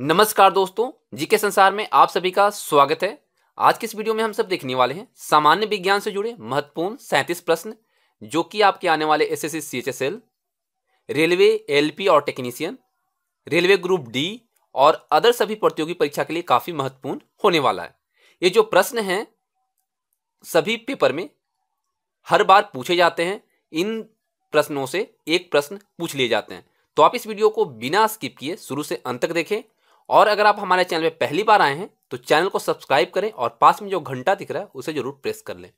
नमस्कार दोस्तों जीके संसार में आप सभी का स्वागत है आज की इस वीडियो में हम सब देखने वाले हैं सामान्य विज्ञान से जुड़े महत्वपूर्ण सैंतीस प्रश्न जो कि आपके आने वाले S S CHSL railway LP और टेक्नीशियन रेलवे ग्रुप डी और अदर सभी प्रतियोगी परीक्षा के लिए काफ़ी महत्वपूर्ण होने वाला है ये जो प्रश्न हैं सभी पेपर में हर बार पूछे जाते हैं इन प्रश्नों से एक प्रश्न पूछ लिए जाते हैं तो आप इस वीडियो को बिना स्किप किए शुरू से अंत तक देखें और अगर आप हमारे चैनल पर पहली बार आए हैं तो चैनल को सब्सक्राइब करें और पास में जो घंटा दिख रहा है उसे जरूर प्रेस कर लें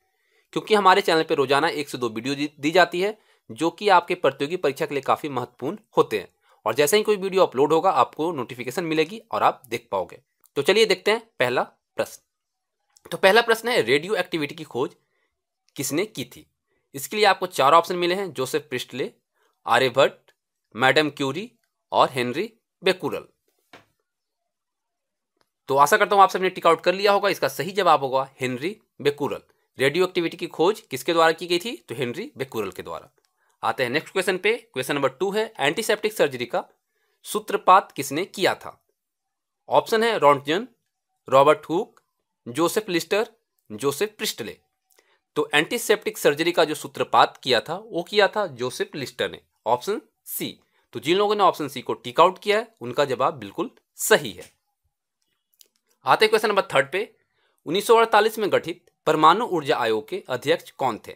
क्योंकि हमारे चैनल पर रोजाना एक से दो वीडियो दी जाती है जो कि आपके प्रतियोगी परीक्षा के लिए काफ़ी महत्वपूर्ण होते हैं और जैसे ही कोई वीडियो अपलोड होगा आपको नोटिफिकेशन मिलेगी और आप देख पाओगे तो चलिए देखते हैं पहला प्रश्न तो पहला प्रश्न है रेडियो एक्टिविटी की खोज किसने की थी इसके लिए आपको चार ऑप्शन मिले हैं Joseph Priestley Aryabhata madam Curie और हेनरी बेकुरल तो आशा करता हूँ आप सबने टिकआउट कर लिया होगा इसका सही जवाब होगा हेनरी बेकुरल रेडियो एक्टिविटी की खोज किसके द्वारा की गई थी तो हेनरी बेकुरल के द्वारा आते हैं नेक्स्ट क्वेश्चन पे क्वेश्चन नंबर टू है एंटीसेप्टिक सर्जरी का सूत्रपात किसने किया था ऑप्शन है Roentgen Robert Hooke Joseph Lister Joseph Priestley तो एंटीसेप्टिक सर्जरी का जो सूत्रपात किया था वो किया था जोसेफ लिस्टर ने ऑप्शन सी तो जिन लोगों ने ऑप्शन सी को टिकआउट किया है उनका जवाब बिल्कुल सही है आते क्वेश्चन नंबर थर्ड पे 1948 में गठित परमाणु ऊर्जा आयोग के अध्यक्ष कौन थे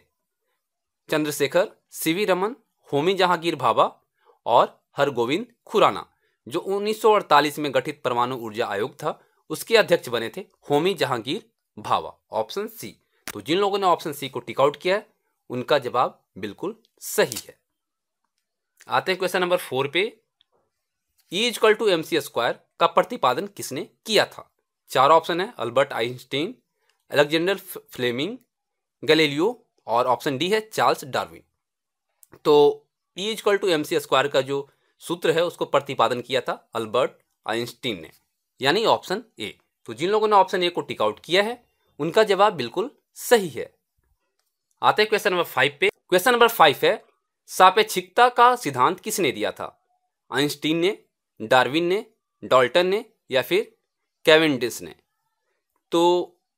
चंद्रशेखर सीवी रमन होमी जहांगीर भाभा और हरगोविंद खुराना जो 1948 में गठित परमाणु ऊर्जा आयोग था उसके अध्यक्ष बने थे होमी जहांगीर भावा ऑप्शन सी तो जिन लोगों ने ऑप्शन सी को टिकआउट किया है उनका जवाब बिल्कुल सही है आते क्वेश्चन नंबर फोर पे E equal to M C square का प्रतिपादन किसने किया था चार ऑप्शन है Albert Einstein Alexander Fleming Galileo और ऑप्शन डी है चार्ल्स डार्विन तो E equal to M C square का जो सूत्र है उसको प्रतिपादन किया था अल्बर्ट आइंस्टीन ने यानी ऑप्शन ए तो जिन लोगों ने ऑप्शन ए को टिकआउट किया है उनका जवाब बिल्कुल सही है आते क्वेश्चन नंबर फाइव पे क्वेश्चन नंबर फाइव है सापेक्षिकता का सिद्धांत किसने दिया था आइंस्टीन ने डार्विन ने डॉल्टन ने या फिर कैविंडिस ने तो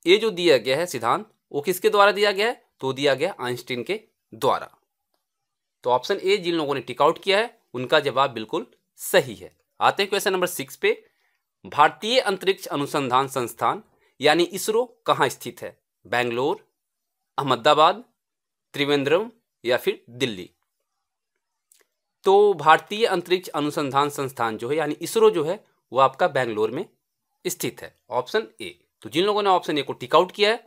ये जो दिया गया है सिद्धांत वो किसके द्वारा दिया गया है तो दिया गया आइंस्टीन के द्वारा तो ऑप्शन ए जिन लोगों ने टिकआउट किया है उनका जवाब बिल्कुल सही है आते हैं क्वेश्चन नंबर सिक्स पे भारतीय अंतरिक्ष अनुसंधान संस्थान यानी इसरो कहाँ स्थित है बेंगलोर अहमदाबाद त्रिवेंद्रम या फिर दिल्ली तो भारतीय अंतरिक्ष अनुसंधान संस्थान जो है यानी इसरो जो है वो आपका बेंगलोर में स्थित है ऑप्शन ए तो जिन लोगों ने ऑप्शन ए को टिकआउट किया है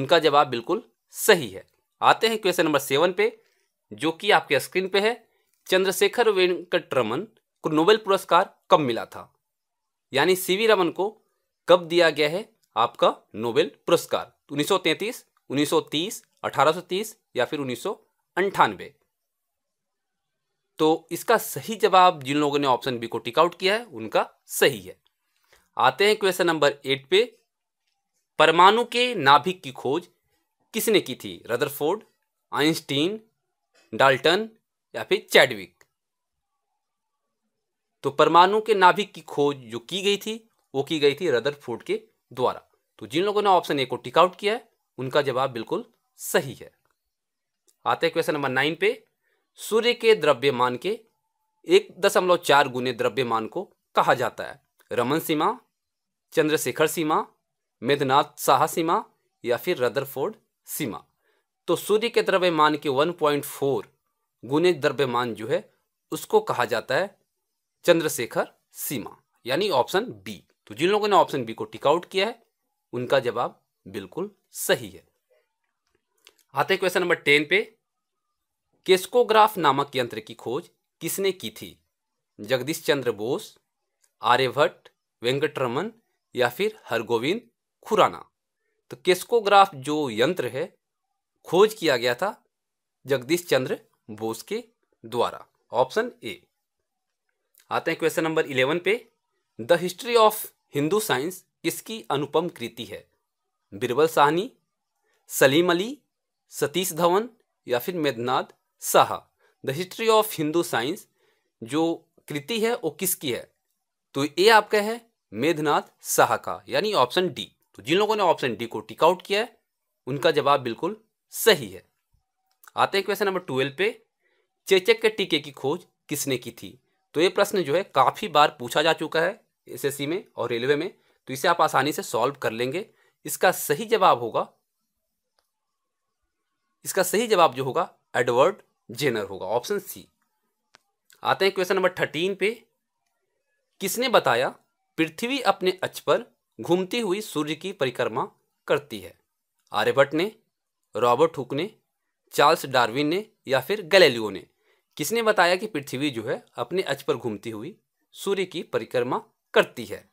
उनका जवाब बिल्कुल सही है आते हैं क्वेश्चन नंबर सेवन पे जो कि आपके स्क्रीन पे है चंद्रशेखर वेंकट रमन को नोबेल पुरस्कार कब मिला था यानी सीवी रमन को कब दिया गया है आपका नोबेल पुरस्कार 1933, 1930, 1830 या फिर उन्नीस तो इसका सही जवाब जिन लोगों ने ऑप्शन बी को टिकआउट किया है उनका सही है आते हैं क्वेश्चन नंबर एट पे परमाणु के नाभिक की खोज किसने की थी रदरफोर्ड आइंस्टीन डाल्टन या फिर चैडविक तो परमाणु के नाभिक की खोज जो की गई थी वो की गई थी रदरफोर्ड के द्वारा तो जिन लोगों ने ऑप्शन ए को आउट किया है उनका जवाब बिल्कुल सही है आते हैं क्वेश्चन नंबर नाइन पे सूर्य के द्रव्यमान के एक दशमलव चार गुने द्रव्यमान को कहा जाता है रमन सीमा चंद्रशेखर सीमा मेघनाथ साह सीमा या फिर रदरफोर्ड सीमा तो सूर्य के द्रव्यमान के 1.4 पॉइंट गुने द्रव्यमान जो है उसको कहा जाता है चंद्रशेखर सीमा यानी ऑप्शन बी तो जिन लोगों ने ऑप्शन बी को टिकआउट किया है उनका जवाब बिल्कुल सही है आते क्वेश्चन नंबर टेन पे केस्कोग्राफ नामक यंत्र की खोज किसने की थी जगदीश चंद्र बोस आर्यभट्ट वेंकटरमन या फिर हरगोविंद खुराना तो केस्कोग्राफ जो यंत्र है खोज किया गया था जगदीश चंद्र बोस के द्वारा ऑप्शन ए आते हैं क्वेश्चन नंबर इलेवन पे the history of Hindu science किसकी अनुपम कृति है बिरबल साहनी सलीम अली सतीश धवन या फिर Meghnad Saha the history of Hindu science जो कृति है वो किसकी है तो ए आपका है मेघनाथ साह का यानी ऑप्शन डी तो जिन लोगों ने ऑप्शन डी को टिक आउट किया है उनका जवाब बिल्कुल सही है आते हैं क्वेश्चन नंबर ट्वेल्व पे चेचक के टीके की खोज किसने की थी तो ये प्रश्न जो है काफ़ी बार पूछा जा चुका है एस में और रेलवे में तो इसे आप आसानी से सॉल्व कर लेंगे इसका सही जवाब होगा इसका सही जवाब जो होगा एडवर्ड जेनर होगा ऑप्शन सी आते हैं क्वेश्चन नंबर थर्टीन पे किसने बताया पृथ्वी अपने अच पर घूमती हुई सूर्य की परिक्रमा करती है आर्यभट्ट ने रॉबर्ट हुक ने चार्ल्स डार्विन ने या फिर गलेलियो ने किसने बताया कि पृथ्वी जो है अपने अच पर घूमती हुई सूर्य की परिक्रमा करती है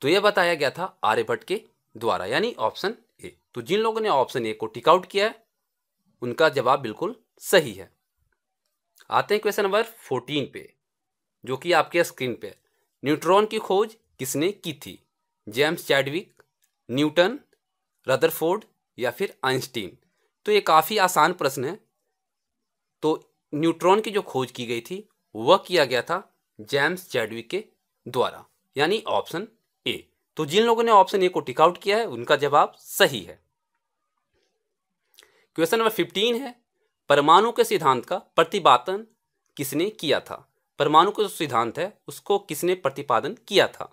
तो यह बताया गया था आर्यभट्ट के द्वारा यानी ऑप्शन ए तो जिन लोगों ने ऑप्शन ए को टिकआउट किया है उनका जवाब बिल्कुल सही है आते हैं क्वेश्चन नंबर फोर्टीन पे जो कि आपके स्क्रीन पे है न्यूट्रॉन की खोज किसने की थी जेम्स चैडविक न्यूटन रदरफोर्ड या फिर आइंस्टीन तो ये काफ़ी आसान प्रश्न है तो न्यूट्रॉन की जो खोज की गई थी वह किया गया था जेम्स चैडविक के द्वारा यानी ऑप्शन ए तो जिन लोगों ने ऑप्शन ए को टिकआउट किया है उनका जवाब सही है क्वेश्चन नंबर फिफ्टीन है परमाणु के सिद्धांत का प्रतिपादन किसने किया था परमाणु का जो सिद्धांत है उसको किसने प्रतिपादन किया था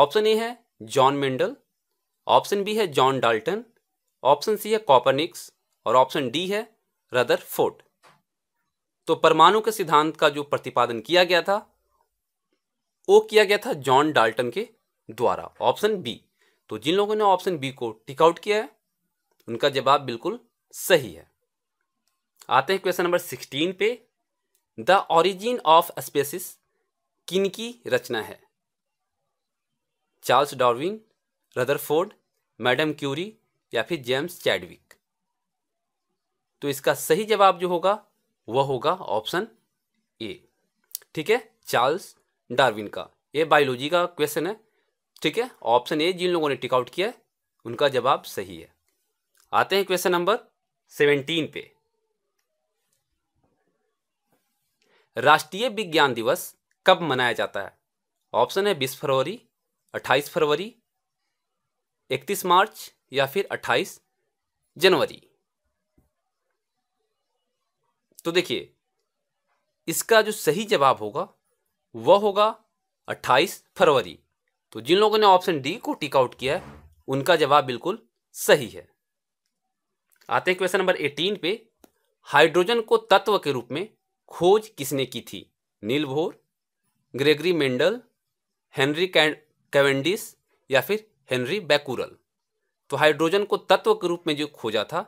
ऑप्शन ए है जॉन मेंडल ऑप्शन बी है जॉन डाल्टन ऑप्शन सी है कॉपरनिक्स और ऑप्शन डी है रदर फोर्ट तो परमाणु के सिद्धांत का जो प्रतिपादन किया गया था वो किया गया था जॉन डाल्टन के द्वारा ऑप्शन बी तो जिन लोगों ने ऑप्शन बी को टिकआउट किया है उनका जवाब बिल्कुल सही है आते हैं क्वेश्चन नंबर सिक्सटीन पे द ऑरिजिन ऑफ स्पेसिस किन की रचना है Charles Darwin Rutherford madam Curie या फिर जेम्स चैडविक तो इसका सही जवाब जो होगा वह होगा ऑप्शन ए ठीक है चार्ल्स डार्विन का ये बायोलॉजी का क्वेश्चन है ठीक है ऑप्शन ए जिन लोगों ने टिकआउट किया है उनका जवाब सही है आते हैं क्वेश्चन नंबर सेवेंटीन पे राष्ट्रीय विज्ञान दिवस कब मनाया जाता है ऑप्शन है बीस फरवरी अट्ठाईस फरवरी इकतीस मार्च या फिर अट्ठाईस जनवरी तो देखिए इसका जो सही जवाब होगा वह होगा 28 फरवरी तो जिन लोगों ने ऑप्शन डी को टिक आउट किया है उनका जवाब बिल्कुल सही है आते हैं क्वेश्चन नंबर 18 पे हाइड्रोजन को तत्व के रूप में खोज किसने की थी नील भोर ग्रेगरी मेंडल हेनरी कैवेंडिस या फिर हेनरी बैकूरल तो हाइड्रोजन को तत्व के रूप में जो खोजा था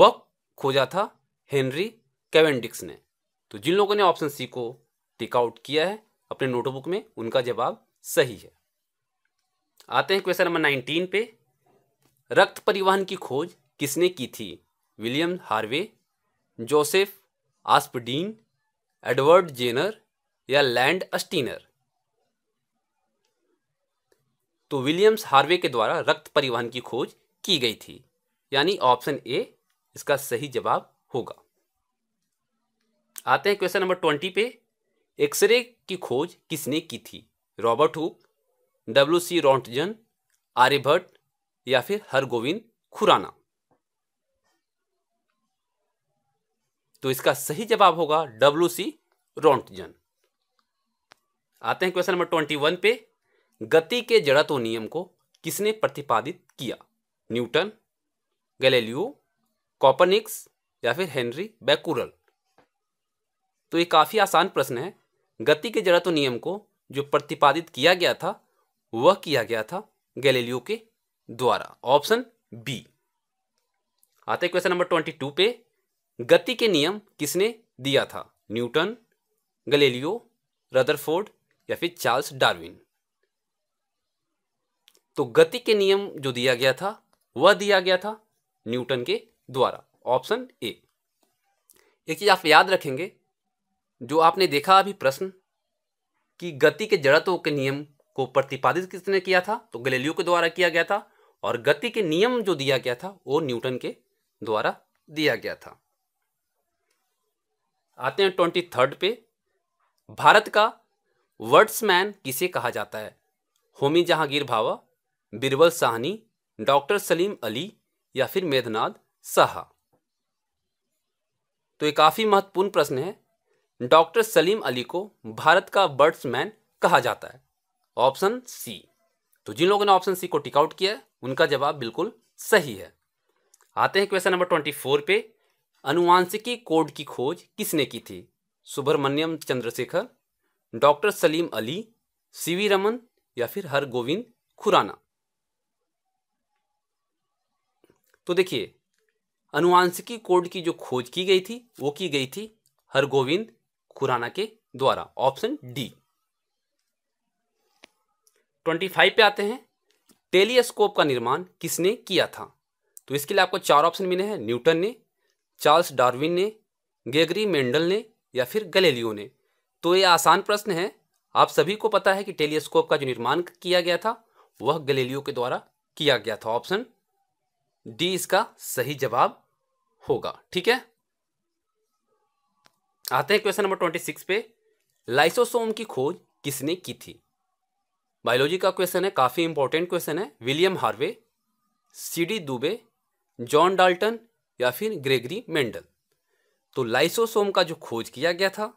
वह खोजा था हेनरी कैवेंडिक्स ने तो जिन लोगों ने ऑप्शन सी को टिक आउट किया है अपने नोटबुक में उनका जवाब सही है आते हैं क्वेश्चन नंबर नाइनटीन पे रक्त परिवहन की खोज किसने की थी William Harvey Joseph Aspdin Edward Jenner या लैंड अस्टीनर तो विलियम्स हार्वे के द्वारा रक्त परिवहन की खोज की गई थी यानी ऑप्शन ए इसका सही जवाब होगा आते हैं क्वेश्चन नंबर ट्वेंटी पे एक्सरे की खोज किसने की थी Robert Hooke W C Roentgen Aryabhata या फिर हरगोविंद खुराना तो इसका सही जवाब होगा डब्ल्यू सी रोंटजन आते हैं क्वेश्चन नंबर ट्वेंटी वन पे गति के जड़त्व नियम को किसने प्रतिपादित किया न्यूटन गैलीलियो कॉपरनिक्स या फिर हेनरी बैकुरल तो ये काफ़ी आसान प्रश्न है गति के जड़त्व नियम को जो प्रतिपादित किया गया था वह किया गया था गैलीलियो के द्वारा ऑप्शन बी आते क्वेश्चन नंबर ट्वेंटी टू पे गति के नियम किसने दिया था न्यूटन गलेलियो रदरफोर्ड या फिर चार्ल्स डार्विन तो गति के नियम जो दिया गया था वह दिया गया था न्यूटन के द्वारा ऑप्शन ए एक चीज़ आप याद रखेंगे जो आपने देखा अभी प्रश्न कि गति के जड़त्व के नियम को प्रतिपादित किसने किया था तो गलेलियो के द्वारा किया गया था और गति के नियम जो दिया गया था वो न्यूटन के द्वारा दिया गया था आते हैं ट्वेंटी थर्ड पे भारत का वर्ड्समैन किसे कहा जाता है होमी जहांगीर भावा बिरबल साहनी डॉक्टर सलीम अली या फिर मेघनाथ साहा तो ये काफ़ी महत्वपूर्ण प्रश्न है डॉक्टर सलीम अली को भारत का बर्ड्समैन कहा जाता है ऑप्शन सी तो जिन लोगों ने ऑप्शन सी को टिकआउट किया है उनका जवाब बिल्कुल सही है आते हैं क्वेश्चन नंबर ट्वेंटी फोर पे अनुवांशिकी कोड की खोज किसने की थी सुब्रमण्यम चंद्रशेखर डॉक्टर सलीम अली सीवी रमन या फिर हर गोविंद खुराना तो देखिए अनुवांशिकी कोड की जो खोज की गई थी वो की गई थी हरगोविंद खुराना के द्वारा ऑप्शन डी ट्वेंटी फाइव पे आते हैं टेलीस्कोप का निर्माण किसने किया था तो इसके लिए आपको चार ऑप्शन मिले हैं न्यूटन ने चार्ल्स डार्विन ने गेगरी मेंडल ने या फिर गलेलियो ने तो ये आसान प्रश्न है आप सभी को पता है कि टेलीस्कोप का जो निर्माण किया गया था वह गलेलियो के द्वारा किया गया था ऑप्शन डी इसका सही जवाब होगा ठीक है आते हैं क्वेश्चन नंबर ट्वेंटी सिक्स पे लाइसोसोम की खोज किसने की थी बायोलॉजी का क्वेश्चन है काफ़ी इंपॉर्टेंट क्वेश्चन है William Harvey C D Dubey John Dalton या फिर ग्रेगरी मेंडल तो लाइसोसोम का जो खोज किया गया था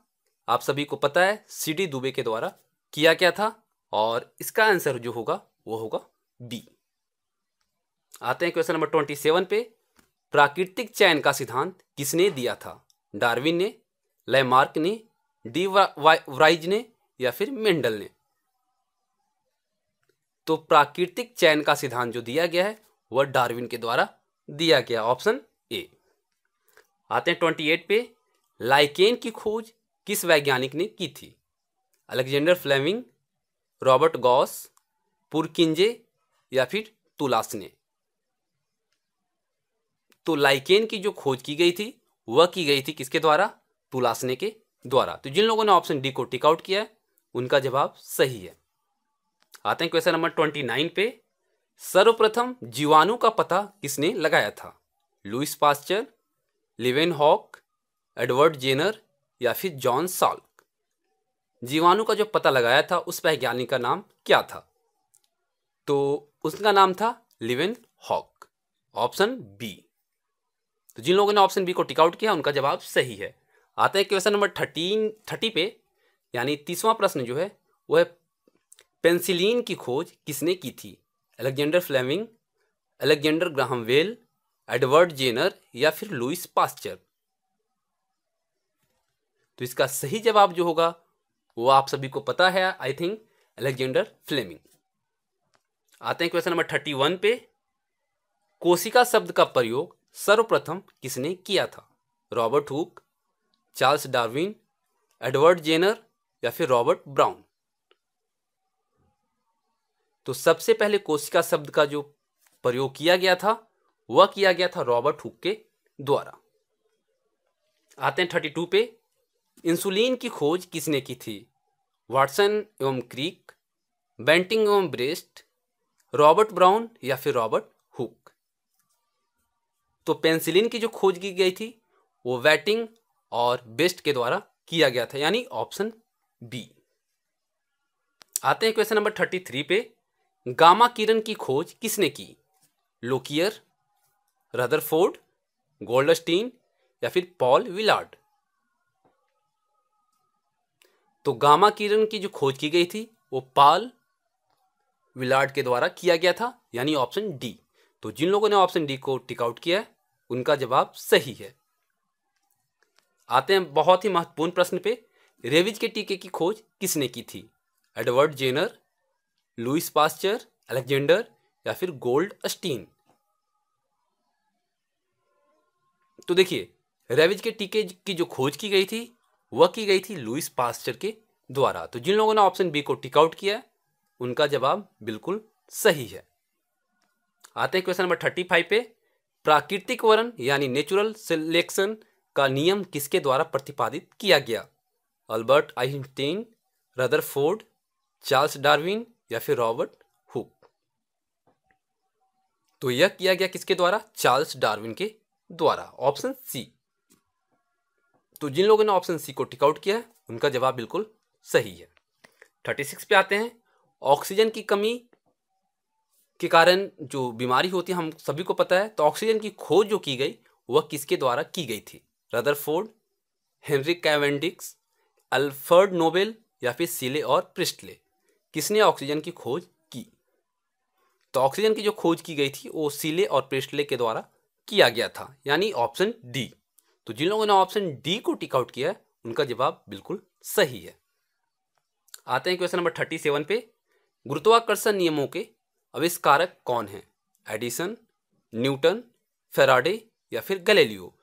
आप सभी को पता है सी दुबे के द्वारा किया गया था और इसका आंसर जो होगा वो होगा बी आते हैं क्वेश्चन नंबर ट्वेंटी सेवन पे प्राकृतिक चयन का सिद्धांत किसने दिया था डार्विन ने लैमार्क ने डी वाइज ने या फिर मेंडल ने तो प्राकृतिक चयन का सिद्धांत जो दिया गया है वह डार्विन के द्वारा दिया गया ऑप्शन ए आते हैं ट्वेंटी एट पे लाइकेन की खोज किस वैज्ञानिक ने की थी Alexander Fleming Robert Gauss Purkinje या फिर तुलास ने तो लाइकेन की जो खोज की गई थी वह की गई थी किसके द्वारा तुलासने के द्वारा तो जिन लोगों ने ऑप्शन डी को टिकआउट किया है उनका जवाब सही है आते हैं क्वेश्चन नंबर ट्वेंटी नाइन पे सर्वप्रथम जीवाणु का पता किसने लगाया था Louis Pasteur Leeuwenhoek Edward Jenner या फिर जॉन साल्क जीवाणु का जो पता लगाया था उस वैज्ञानिक का नाम क्या था तो उसका नाम था लिवेन हॉक ऑप्शन बी तो जिन लोगों ने ऑप्शन बी को टिकआउट किया उनका जवाब सही है आता है क्वेश्चन नंबर थर्टीन थर्टी पे यानी तीसवां प्रश्न जो है वो है पेंसिलीन की खोज किसने की थी Alexander Fleming Alexander Graham Bell Edward Jenner या फिर लुइस पास्चर तो इसका सही जवाब जो होगा वो आप सभी को पता है आई थिंक एलेक्जेंडर फ्लेमिंग आते हैं क्वेश्चन नंबर थर्टी वन पे कोशिका शब्द का प्रयोग सर्वप्रथम किसने किया था Robert Hooke Charles Darwin Edward Jenner या फिर रॉबर्ट ब्राउन तो सबसे पहले कोशिका शब्द का जो प्रयोग किया गया था वह किया गया था रॉबर्ट हुक के द्वारा आते हैं थर्टी टू पे इंसुलिन की खोज किसने की थी वाटसन एवं क्रीक बेंटिंग एवं ब्रेस्ट रॉबर्ट ब्राउन या फिर रॉबर्ट हुक तो पेंसिलिन की जो खोज की गई थी वो वेटिंग और बेस्ट के द्वारा किया गया था यानी ऑप्शन बी आते हैं क्वेश्चन नंबर थर्टी थ्री पे गामा किरण की खोज किसने की लोकियर रदरफोर्ड गोल्डस्टीन या फिर पॉल विलार्ड तो गामा किरण की जो खोज की गई थी वो पॉल विलार्ड के द्वारा किया गया था यानी ऑप्शन डी तो जिन लोगों ने ऑप्शन डी को टिकआउट किया है उनका जवाब सही है आते हैं बहुत ही महत्वपूर्ण प्रश्न पे रेविज के टीके की खोज किसने की थी Edward Jenner Louis Pasteur Alexander या फिर गोल्ड अस्टीन तो देखिए रेविज के टीके की जो खोज की गई थी वह की गई थी लुइस पास्चर के द्वारा तो जिन लोगों ने ऑप्शन बी को टिकआउट किया है उनका जवाब बिल्कुल सही है आते हैं क्वेश्चन नंबर थर्टी फाइव पे प्राकृतिक वर्ण यानी नेचुरल सिलेक्शन का नियम किसके द्वारा प्रतिपादित किया गया Albert Einstein Rutherford Charles Darwin या फिर रॉबर्ट हुक तो यह किया गया किसके द्वारा चार्ल्स डार्विन के द्वारा ऑप्शन सी तो जिन लोगों ने ऑप्शन सी को टिकआउट किया है उनका जवाब बिल्कुल सही है थर्टी सिक्स पे आते हैं ऑक्सीजन की कमी के कारण जो बीमारी होती है हम सभी को पता है तो ऑक्सीजन की खोज जो की गई वह किसके द्वारा की गई थी Rutherford Henry Cavendish Alfred Nobel या फिर सिले और प्रिस्टले किसने ऑक्सीजन की खोज की तो ऑक्सीजन की जो खोज की गई थी वो सिले और प्रिस्टले के द्वारा किया गया था यानी ऑप्शन डी तो जिन लोगों ने ऑप्शन डी को टिकआउट किया है उनका जवाब बिल्कुल सही है आते हैं क्वेश्चन नंबर थर्टी सेवन पे गुरुत्वाकर्षण नियमों के आविष्कारक कौन है एडिसन न्यूटन फेराडे या फिर गलेलियो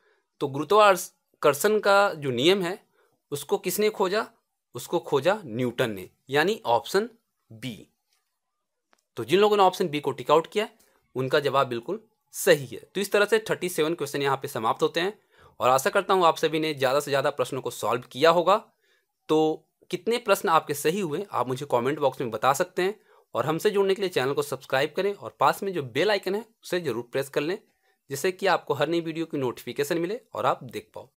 तो गुरुत्वाकर्षण का जो नियम है उसको किसने खोजा उसको खोजा न्यूटन ने यानी ऑप्शन बी तो जिन लोगों ने ऑप्शन बी को टिकआउट किया उनका जवाब बिल्कुल सही है तो इस तरह से थर्टी सेवन क्वेश्चन यहाँ पे समाप्त होते हैं और आशा करता हूँ आप सभी ने ज़्यादा से ज़्यादा प्रश्नों को सॉल्व किया होगा तो कितने प्रश्न आपके सही हुए आप मुझे कमेंट बॉक्स में बता सकते हैं और हमसे जुड़ने के लिए चैनल को सब्सक्राइब करें और पास में जो बेल आइकन है उसे ज़रूर प्रेस कर लें जिससे कि आपको हर नई वीडियो की नोटिफिकेशन मिले और आप देख पाओ